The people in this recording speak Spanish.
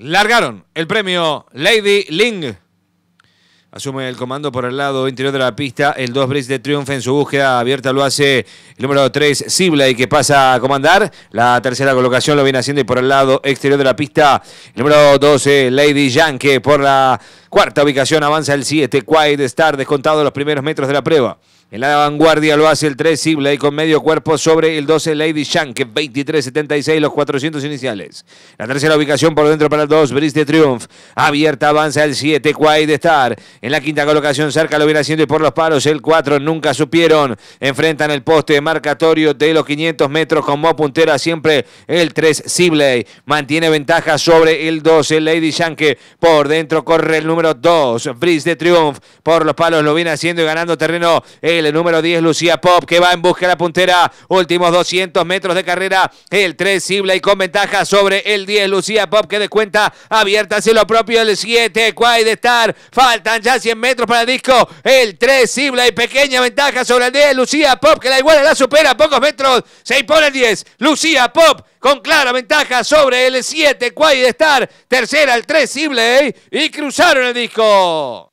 largaron el premio Lady Ling. Asume el comando por el lado interior de la pista. El 2 Bridge de Triunfo en su búsqueda abierta lo hace el número 3 Sibley que pasa a comandar. La tercera colocación lo viene haciendo y por el lado exterior de la pista el número 12 eh, Lady que por la cuarta ubicación avanza el 7 Quiet Star descontado los primeros metros de la prueba. En la vanguardia lo hace el 3 Sibley con medio cuerpo sobre el 12 Lady Shank, 76 los 400 iniciales. La tercera ubicación por dentro para el 2, Brice de Triumph. Abierta avanza el 7, Quiet Star. En la quinta colocación cerca lo viene haciendo y por los palos el 4, nunca supieron. Enfrentan el poste marcatorio de los 500 metros con más puntera siempre el 3 Sibley. Mantiene ventaja sobre el 12 Lady Shank. Por dentro corre el número 2, Brice de Triumph. Por los palos lo viene haciendo y ganando terreno el el número 10, Lucía Pop, que va en busca de la puntera. Últimos 200 metros de carrera. El 3, Sibla, y con ventaja sobre el 10, Lucía Pop, que de cuenta abierta hacia lo propio el 7, Quay de Star. Faltan ya 100 metros para el disco. El 3, Sibla, y pequeña ventaja sobre el 10, Lucía Pop, que la iguala, la supera pocos metros. Se impone el 10, Lucía Pop, con clara ventaja sobre el 7, Quay de Star. Tercera, el 3, Sibley, y cruzaron el disco.